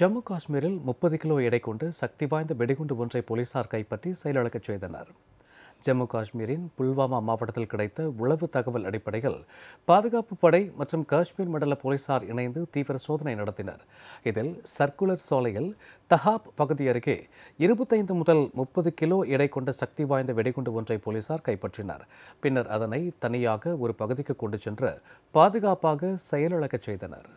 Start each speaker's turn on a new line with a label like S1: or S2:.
S1: ஜம்மு காஷ்மீரில் முப்பது கிலோ எடை கொண்டு சக்தி வாய்ந்த வெடிகுண்டு ஒன்றை போலீசார் கைப்பற்றி செயலிழக்கச் செய்தனர் ஜம்மு காஷ்மீரின் புல்வாமா மாவட்டத்தில் கிடைத்த உளவு தகவல் அடிப்படையில் பாதுகாப்பு படை மற்றும் காஷ்மீர் மண்டல போலீசார் இணைந்து தீவிர சோதனை நடத்தினர் இதில் சர்க்குலர் சாலையில் தஹாப் பகுதி அருகே இருபத்தைந்து முதல் முப்பது கிலோ எடை கொண்ட சக்தி வாய்ந்த வெடிகுண்டு ஒன்றை போலீசார் கைப்பற்றினர் பின்னர் அதனை தனியாக ஒரு பகுதிக்கு கொண்டு சென்று பாதுகாப்பாக செயலிழக்கச் செய்தனர்